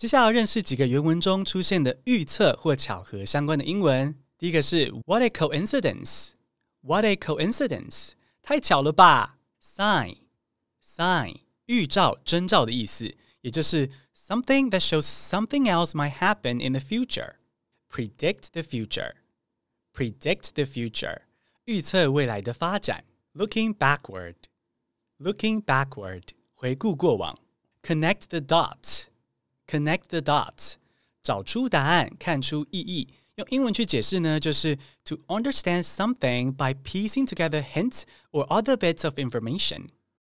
接下来认识几个原文中出现的预测或巧合相关的英文。第一个是 What a coincidence！What a coincidence！太巧了吧！Sign，sign，预兆、征兆的意思，也就是 something that shows something else might happen in the future。Predict the future，predict the future，预测未来的发展。Looking backward，looking backward，回顾过往。Connect the dots。connect the dots，找出答案，看出意义。用英文去解释呢，就是 to understand something by piecing together hints or other bits of information。